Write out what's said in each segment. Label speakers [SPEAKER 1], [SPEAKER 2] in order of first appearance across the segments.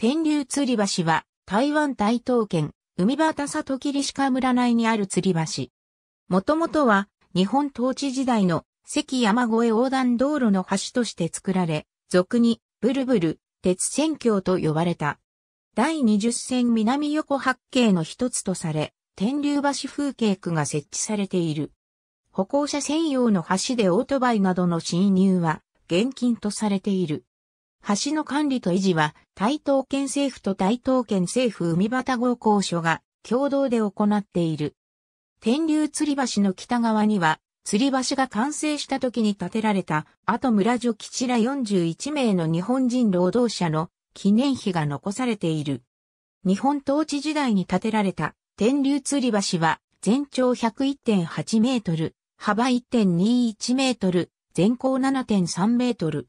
[SPEAKER 1] 天竜吊り橋は、台湾台東県、海端里霧鹿村内にある吊り橋。もともとは、日本統治時代の関山越え横断道路の橋として作られ、俗に、ブルブル、鉄線橋と呼ばれた。第20線南横八景の一つとされ、天竜橋風景区が設置されている。歩行者専用の橋でオートバイなどの侵入は、厳禁とされている。橋の管理と維持は、台東県政府と台東県政府海端合工所が共同で行っている。天竜吊り橋の北側には、吊り橋が完成した時に建てられた、後村女吉ら41名の日本人労働者の記念碑が残されている。日本統治時代に建てられた天竜吊り橋は、全長101.8メートル、幅1.21メートル、全高7.3メートル。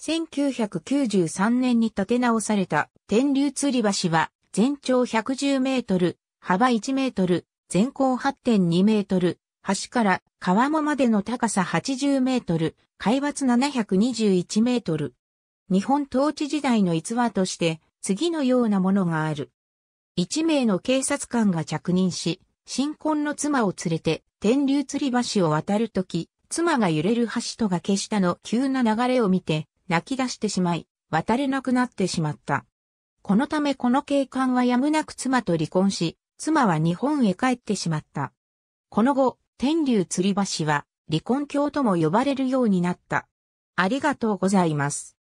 [SPEAKER 1] 1993年に建て直された天竜吊り橋は全長110メートル、幅1メートル、全高8.2メートル、橋から川間までの高さ80メートル、海抜721メートル。日本統治時代の逸話として次のようなものがある。一名の警察官が着任し、新婚の妻を連れて天竜吊り橋を渡るとき、妻が揺れる橋と崖下の急な流れを見て、泣き出してしまい、渡れなくなってしまった。このためこの警官はやむなく妻と離婚し、妻は日本へ帰ってしまった。この後、天竜吊り橋は離婚教とも呼ばれるようになっ
[SPEAKER 2] た。ありがとうございます。